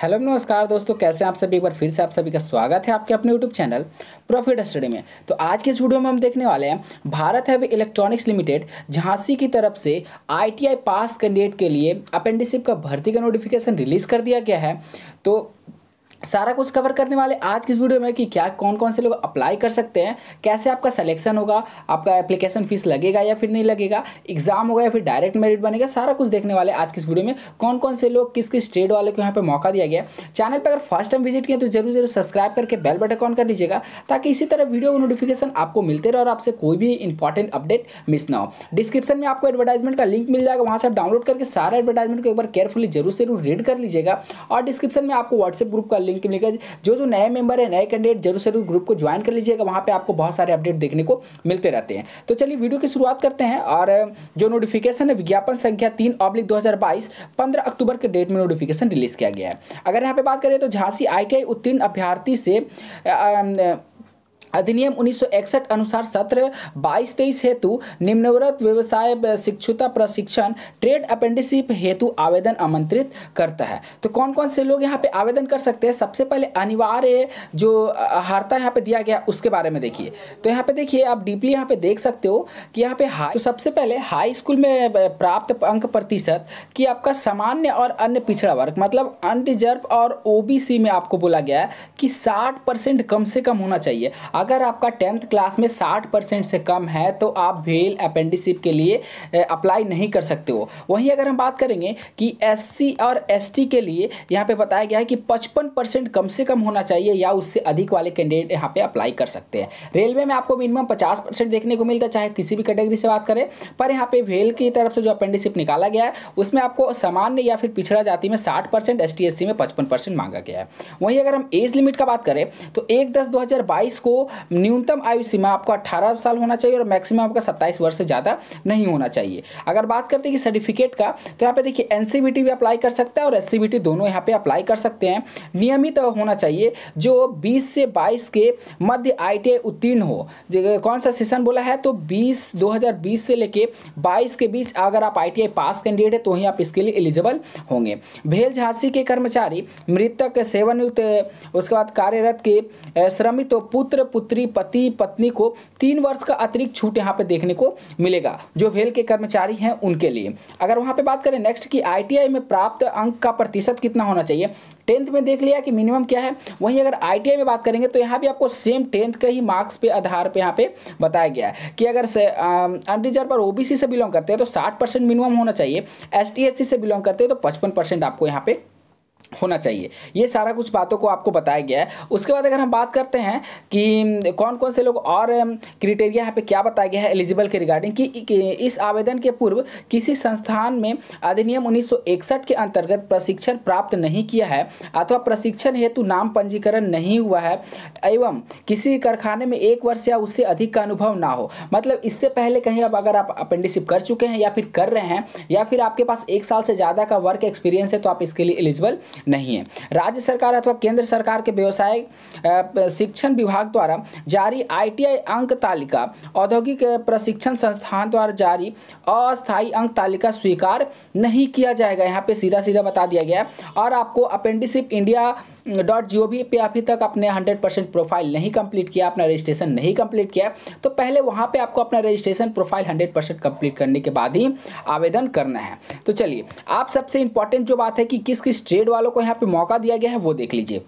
Hello नमस्कार दोस्तों कैसे आप सभी एक बार फिर से आप सभी का स्वागत है आपके अपने यूट्यूब चैनल प्रॉफिट स्टडी में तो आज के इस वीडियो में हम देखने वाले हैं Bharat heavy electronics limited Jhansi की तरफ से आईटीआई पास कैंडिडेट के लिए अपेंडिसिप का भर्ती का नोटिफिकेशन रिलीज़ कर दिया गया है तो सारा कुछ कवर करने वाले आज की वीडियो में कि क्या कौन कौन से लोग अप्लाई कर सकते हैं कैसे आपका सिलेक्शन होगा आपका एप्लीकेशन फीस लगेगा या फिर नहीं लगेगा एग्जाम होगा या फिर डायरेक्ट मेरिट बनेगा सारा कुछ देखने वाले आज की वीडियो में कौन कौन से लोग किस किस स्टेट वाले को यहाँ पर मौका दिया गया चैनल पर अगर फर्स्ट टाइम विजिट किए तो जरूर जरूर सब्सक्राइब करके बेल बटन ऑन कर लीजिएगा ताकि इसी तरह वीडियो को नोटिफिकेशन आपको मिलते रहे और आपसे कोई भी इंपॉर्टेंट अपडेट मिस ना हो डिस्क्रिप्शन में आपको एडवर्टाइजमेंट का लिंक मिल जाएगा वहाँ से आप डाउनलोड करके सारा एडवर्टाइजमेंट को एक बार केयरफुली जरूर जरूर रीड कर लीजिएगा और डिस्क्रिप्शन में आपको व्हाट्सएप ग्रुप का लिंक मेल के लेकर जो जो तो नए मेंबर है नए कैंडिडेट जरूर जरूर ग्रुप को ज्वाइन कर लीजिएगा वहाँ पर आपको बहुत सारे अपडेट देखने को मिलते रहते हैं तो चलिए वीडियो की शुरुआत करते हैं और जो नोटिफिकेशन है विज्ञापन संख्या तीन ऑब्लिक दो हज़ार अक्टूबर के डेट में नोटिफिकेशन रिलीज किया गया है अगर यहाँ पर बात करें तो झांसी आई उत्तीर्ण अभ्यार्थी से अधिनियम 1961 अनुसार सत्र बाईस तेईस हेतु निम्नवृत्त व्यवसाय शिक्षुता प्रशिक्षण ट्रेड अपेंडिसिप हेतु आवेदन आमंत्रित करता है तो कौन कौन से लोग यहाँ पे आवेदन कर सकते हैं सबसे पहले अनिवार्य जो हारता यहाँ पे दिया गया उसके बारे में देखिए तो यहाँ पे देखिए आप डीपली यहाँ पे देख सकते हो कि यहाँ पे हाई तो सबसे पहले हाई स्कूल में प्राप्त अंक प्रतिशत कि आपका सामान्य और अन्य पिछड़ा वर्ग मतलब अनडिजर्व और ओ में आपको बोला गया है कि साठ कम से कम होना चाहिए अगर आपका टेंथ क्लास में साठ परसेंट से कम है तो आप भेल अपेंडिसिप के लिए अप्लाई नहीं कर सकते हो वहीं अगर हम बात करेंगे कि एससी और एसटी के लिए यहाँ पे बताया गया है कि पचपन परसेंट कम से कम होना चाहिए या उससे अधिक वाले कैंडिडेट यहाँ पे अप्लाई कर सकते हैं रेलवे में आपको मिनिमम पचास परसेंट देखने को मिलता चाहे किसी भी कैटेगरी से बात करें पर यहाँ पे भेल की तरफ से जो अपेंडिसिप निकाला गया है उसमें आपको सामान्य या फिर पिछड़ा जाति में साठ परसेंट एस टी में पचपन परसेंट मांगा गया है वहीं अगर हम एज लिमिट का बात करें तो एक दस दो को न्यूनतम आयु सीमा आपको अट्ठारह साल होना चाहिए और मैक्सिमम आपका सत्ताईस वर्ष से ज़्यादा नहीं होना चाहिए अगर बात करते हैं कि सर्टिफिकेट का तो यहाँ पे देखिए एन भी अप्लाई कर सकता है और एस दोनों यहाँ पे अप्लाई कर सकते हैं नियमित होना चाहिए जो बीस से बाईस के मध्य आई उत्तीर्ण हो कौन सा सेशन बोला है तो बीस दो से लेके बाईस के बीच अगर आप आई पास कैंडिडेट है तो ही आप इसके लिए एलिजिबल होंगे भेल झांसी के कर्मचारी मृतक सेवानियुक्त उसके बाद कार्यरत के श्रमित पुत्र पुत्री पति पत्नी को तीन वर्ष का अतिरिक्त छूट यहाँ पे देखने को मिलेगा जो वेल के कर्मचारी हैं उनके लिए अगर वहाँ पे बात करें नेक्स्ट की आई में प्राप्त अंक का प्रतिशत कितना होना चाहिए टेंथ में देख लिया कि मिनिमम क्या है वहीं अगर आई में बात करेंगे तो यहाँ भी आपको सेम टेंथ के ही मार्क्स पे आधार पे यहाँ पे बताया गया है कि अगर अनरिजर्व और ओबीसी से बिलोंग करते हैं तो साठ मिनिमम होना चाहिए एस से बिलोंग करते हैं तो पचपन आपको यहाँ पे होना चाहिए ये सारा कुछ बातों को आपको बताया गया है उसके बाद अगर हम बात करते हैं कि कौन कौन से लोग और क्रिटेरिया यहाँ पे क्या बताया गया है एलिजिबल के रिगार्डिंग कि इस आवेदन के पूर्व किसी संस्थान में अधिनियम 1961 के अंतर्गत प्रशिक्षण प्राप्त नहीं किया है अथवा प्रशिक्षण हेतु नाम पंजीकरण नहीं हुआ है एवं किसी कारखाने में एक वर्ष या उससे अधिक का अनुभव ना हो मतलब इससे पहले कहीं अब अगर आप अपेंडिसिप कर चुके हैं या फिर कर रहे हैं या फिर आपके पास एक साल से ज़्यादा का वर्क एक्सपीरियंस है तो आप इसके लिए एलिजिबल नहीं है राज्य सरकार अथवा केंद्र सरकार के व्यवसाय शिक्षण विभाग द्वारा जारी आईटीआई अंक तालिका औद्योगिक प्रशिक्षण संस्थान द्वारा जारी अस्थायी अंक तालिका स्वीकार नहीं किया जाएगा यहाँ पे सीधा सीधा बता दिया गया और आपको apprenticeship India dot g o v पे अभी तक अपने हंड्रेड परसेंट प्रोफाइल नहीं कंप्लीट किया अपना रजिस्ट्रेशन नहीं कंप्लीट किया तो पहले वहाँ पे आपको अपना registration profile hundred percent complete करने के बाद ही आवेदन करना है तो चलिए आप सबसे इंपॉर्टेंट जो बात है कि किस किस ट्रेड वालों को यहाँ पे मौका दिया गया है वो देख लीजिए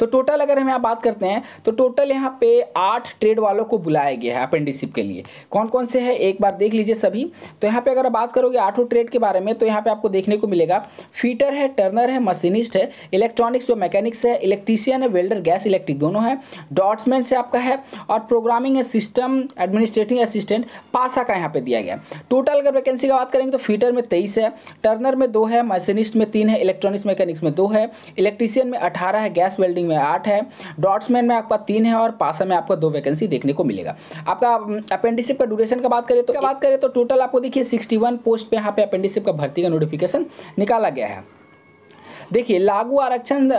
तो टोटल अगर हम यहाँ बात करते हैं तो टोटल यहाँ पे आठ ट्रेड वालों को बुलाया गया है अपेंडिसिप के लिए कौन कौन से है एक बार देख लीजिए सभी तो यहाँ पे अगर आप बात करोगे आठों ट्रेड के बारे में तो यहाँ पे आपको देखने को मिलेगा फीटर है टर्नर है मशीनिस्ट है इलेक्ट्रॉनिक्स जो मैकेनिक्स है इलेक्ट्रीशियन है वेल्डर गैस इलेक्ट्रिक दोनों है डॉट्समैन से आपका है और प्रोग्रामिंग है सिस्टम एडमिनिस्ट्रेटिंग असिस्टेंट पासा का यहाँ पे दिया गया टोटल अगर वैकेंसी की बात करेंगे तो फीटर में तेईस है टर्नर में दो है मशीनिस्ट में तीन है इलेक्ट्रॉनिक्स मैकेनिक्स में दो है इलेक्ट्रीशियन में अठारह है गैस वेल्डिंग ओपनिंग में आठ है डॉट्समैन में आपका तीन है और पासा में आपका दो वैकेंसी देखने को मिलेगा आपका अपेंडिसिप का ड्यूरेशन का बात करें तो बात करें तो टोटल आपको देखिए सिक्सटी पोस्ट पर यहाँ पे अपेंडिसिप का भर्ती का नोटिफिकेशन निकाला गया है देखिए लागू आरक्षण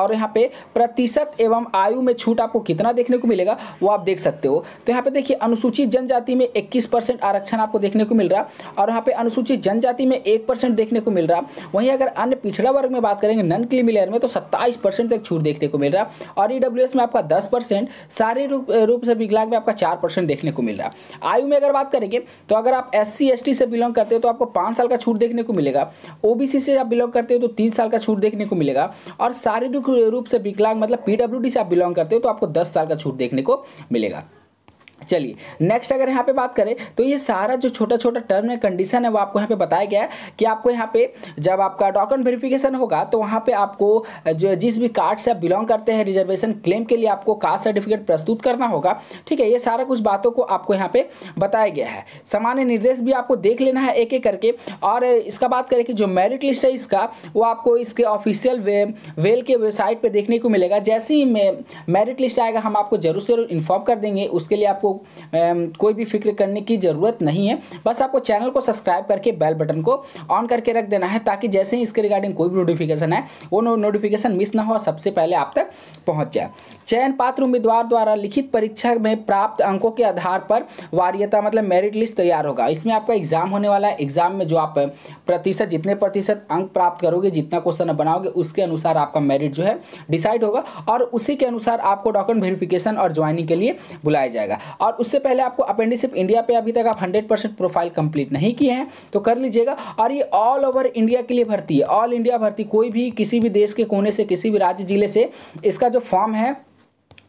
और यहाँ पे प्रतिशत एवं आयु में छूट आपको कितना देखने को मिलेगा वो आप देख सकते हो तो यहाँ पे देखिए अनुसूचित जनजाति में इक्कीस परसेंट आरक्षण आपको देखने को मिल रहा और यहाँ पे अनुसूचित जनजाति में एक परसेंट देखने को मिल रहा वहीं अगर अन्य पिछड़ा वर्ग में बात करेंगे नन क्रीमिलेयर में तो सत्ताईस परसेंट तक छूट देखने को मिल रहा और ई में आपका दस परसेंट रूप रूप से विकलांग में आपका चार परसेंट देखने को मिल रहा आयु में अगर बात करेंगे तो अगर आप एस सी से बिलोंग करते हो तो आपको पाँच साल का छूट देखने को मिलेगा ओबीसी से आप बिलोंग करते हो तो तीन साल का छूट छूट देखने को मिलेगा और शारीरिक रूप से विकलांग मतलब पीडब्ल्यू से आप बिलोंग करते हो तो आपको दस साल का छूट देखने को मिलेगा चलिए नेक्स्ट अगर यहाँ पे बात करें तो ये सारा जो छोटा छोटा टर्म एंड कंडीशन है वो आपको यहाँ पे बताया गया है कि आपको यहाँ पे जब आपका डॉक्यूमेंट वेरिफिकेशन होगा तो वहाँ पे आपको जो जिस भी कार्ड से आप बिलोंग करते हैं रिजर्वेशन क्लेम के लिए आपको कास्ट सर्टिफिकेट प्रस्तुत करना होगा ठीक है ये सारा कुछ बातों को आपको यहाँ पे बताया गया है सामान्य निर्देश भी आपको देख लेना है एक एक करके और इसका बात करें कि जो मेरिट लिस्ट है इसका वो आपको इसके ऑफिशियल वे, वेल के वेबसाइट पर देखने को मिलेगा जैसे ही मेरिट लिस्ट आएगा हम आपको जरूर जरूर इन्फॉर्म कर देंगे उसके लिए आपको कोई भी फिक्र करने की ज़रूरत नहीं है बस आपको चैनल को सब्सक्राइब करके बेल बटन को ऑन करके रख देना है ताकि जैसे ही इसके रिगार्डिंग कोई भी नोटिफिकेशन है वो नोटिफिकेशन मिस ना हो सबसे पहले आप तक पहुँच जाए चयन पात्र उम्मीदवार द्वारा लिखित परीक्षा में प्राप्त अंकों के आधार पर वार्यता मतलब मेरिट लिस्ट तैयार होगा इसमें आपका एग्जाम होने वाला है एग्जाम में जो आप प्रतिशत जितने प्रतिशत अंक प्राप्त करोगे जितना क्वेश्चन बनाओगे उसके अनुसार आपका मेरिट जो है डिसाइड होगा और उसी के अनुसार आपको डॉक्यूमेंट वेरिफिकेशन और ज्वाइनिंग के लिए बुलाया जाएगा और उससे पहले आपको अपेंडिसिप इंडिया पे अभी तक आप 100 परसेंट प्रोफाइल कंप्लीट नहीं किए हैं तो कर लीजिएगा और ये ऑल ओवर इंडिया के लिए भर्ती है ऑल इंडिया भर्ती कोई भी किसी भी देश के कोने से किसी भी राज्य जिले से इसका जो फॉर्म है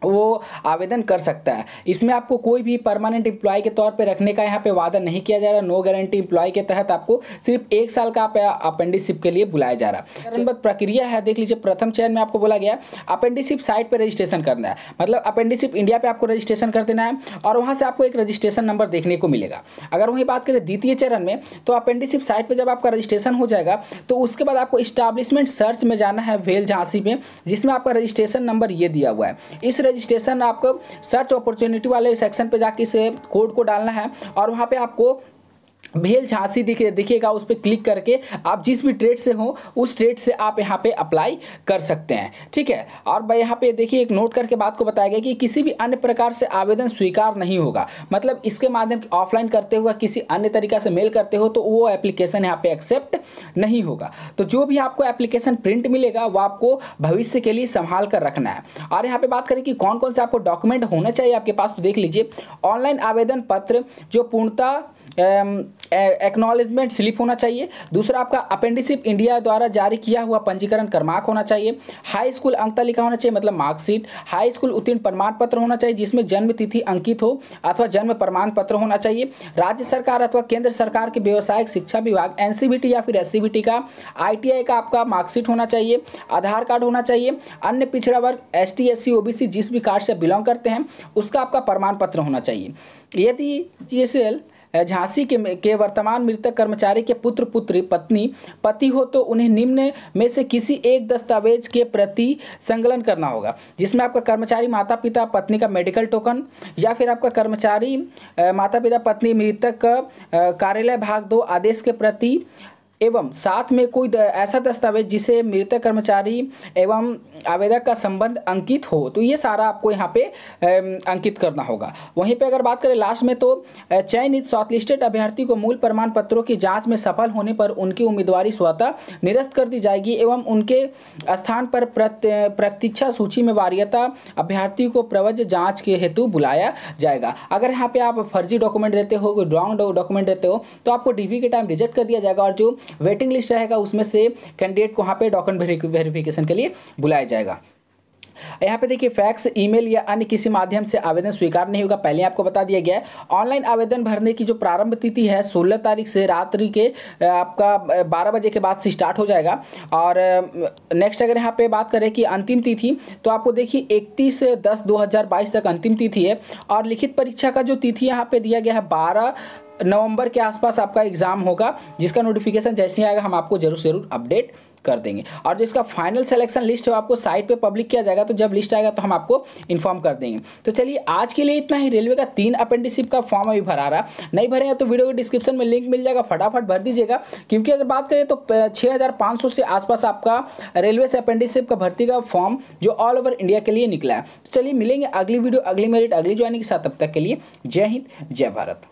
वो आवेदन कर सकता है इसमें आपको कोई भी परमानेंट एम्प्लॉय के तौर पे रखने का यहाँ पे वादा नहीं किया जा रहा नो गारंटी एम्प्लॉय के तहत आपको सिर्फ एक साल का आप अपेंडिसिप के लिए बुलाया जा रहा है अच्छा। प्रक्रिया है देख लीजिए प्रथम चयन में आपको बोला गया अपेंडिसिप साइट पर रजिस्ट्रेशन करना है मतलब अपेंडिसिप इंडिया पर आपको रजिस्ट्रेशन कर देना है और वहाँ से आपको एक रजिस्ट्रेशन नंबर देखने को मिलेगा अगर वहीं बात करें द्वितीय चरण में तो अपेंडिसिप साइट पर जब आपका रजिस्ट्रेशन हो जाएगा तो उसके बाद आपको इस्टाब्लिशमेंट सर्च में जाना है वेल झांसी में जिसमें आपका रजिस्ट्रेशन नंबर ये दिया हुआ है इस रजिस्ट्रेशन आपको सर्च अपॉर्चुनिटी वाले सेक्शन पे जाके इस कोड को डालना है और वहाँ पे आपको भेल झांसी दिखे दिखेगा उस पर क्लिक करके आप जिस भी ट्रेड से हो उस ट्रेड से आप यहाँ पे अप्लाई कर सकते हैं ठीक है और यहाँ पे देखिए एक नोट करके बात को बताया गया कि किसी भी अन्य प्रकार से आवेदन स्वीकार नहीं होगा मतलब इसके माध्यम ऑफलाइन करते हुए किसी अन्य तरीका से मेल करते हो तो वो एप्लीकेशन यहाँ पर एक्सेप्ट नहीं होगा तो जो भी आपको एप्लीकेशन प्रिंट मिलेगा वो आपको भविष्य के लिए संभाल कर रखना है और यहाँ पर बात करें कि कौन कौन से आपको डॉक्यूमेंट होना चाहिए आपके पास तो देख लीजिए ऑनलाइन आवेदन पत्र जो पूर्णतः एक्नॉलेजमेंट स्लिप होना चाहिए दूसरा आपका अपेंडिसिप इंडिया द्वारा जारी किया हुआ पंजीकरण क्रमांक होना चाहिए हाई स्कूल अंक तालिका होना चाहिए मतलब मार्कशीट हाई स्कूल उत्तीर्ण प्रमाण पत्र होना चाहिए जिसमें जन्म तिथि अंकित हो अथवा जन्म प्रमाण पत्र होना चाहिए राज्य सरकार अथवा केंद्र सरकार के व्यावसायिक शिक्षा विभाग एन या फिर एस का आई का आपका मार्कशीट होना चाहिए आधार कार्ड होना चाहिए अन्य पिछड़ा वर्ग एस टी एस जिस भी कार्ड से बिलोंग करते हैं उसका आपका प्रमाण पत्र होना चाहिए यदि जी झांसी के के वर्तमान मृतक कर्मचारी के पुत्र पुत्री पत्नी पति हो तो उन्हें निम्न में से किसी एक दस्तावेज के प्रति संकलन करना होगा जिसमें आपका कर्मचारी माता पिता पत्नी का मेडिकल टोकन या फिर आपका कर्मचारी माता पिता पत्नी मृतक कार्यालय भाग दो आदेश के प्रति एवं साथ में कोई ऐसा दस्तावेज जिसे मृतक कर्मचारी एवं आवेदक का संबंध अंकित हो तो ये सारा आपको यहाँ पे अंकित करना होगा वहीं पे अगर बात करें लास्ट में तो चयनित शॉर्टलिस्टेड अभ्यर्थी को मूल प्रमाण पत्रों की जाँच में सफल होने पर उनकी उम्मीदवारी स्वतः निरस्त कर दी जाएगी एवं उनके स्थान पर प्रतीक्षा सूची में वारियता अभ्यर्थी को प्रवज जाँच के हेतु बुलाया जाएगा अगर यहाँ पर आप फर्जी डॉक्यूमेंट देते हो कोई रॉन्ग डॉक्यूमेंट देते हो तो आपको डी के टाइम रिजेक्ट कर दिया जाएगा और जो वेटिंग लिस्ट रहेगा उसमें से कैंडिडेट को वहाँ पे डॉक्यूमेंट वेरिफिकेशन के लिए बुलाया जाएगा यहाँ पे देखिए फैक्स ईमेल या अन्य किसी माध्यम से आवेदन स्वीकार नहीं होगा पहले आपको बता दिया गया है ऑनलाइन आवेदन भरने की जो प्रारंभ तिथि है 16 तारीख से रात्रि के आपका 12 बजे के बाद से स्टार्ट हो जाएगा और नेक्स्ट अगर यहाँ पे बात करें कि अंतिम तिथि तो आपको देखिए इकतीस दस दो तक अंतिम तिथि है और लिखित परीक्षा का जो तिथि यहाँ पर दिया गया है बारह नवंबर के आसपास आपका एग्ज़ाम होगा जिसका नोटिफिकेशन जैसे ही आएगा हम आपको जरूर जरूर अपडेट कर देंगे और जो इसका फाइनल सिलेक्शन लिस्ट है आपको साइट पे पब्लिक किया जाएगा तो जब लिस्ट आएगा तो हम आपको इन्फॉर्म कर देंगे तो चलिए आज के लिए इतना ही रेलवे का तीन अपेंडिसिप का फॉर्म अभी भरा रहा नहीं भरे हैं तो वीडियो के डिस्क्रिप्शन में लिंक मिल जाएगा फटाफट भर दीजिएगा क्योंकि अगर बात करें तो छः से आसपास आपका रेलवे से अपेंडिसिप का भर्ती का फॉर्म जो ऑल ओवर इंडिया के लिए निकला है तो चलिए मिलेंगे अगली वीडियो अगली मेरिट अगली ज्वाइनिंग के साथ तब तक के लिए जय हिंद जय भारत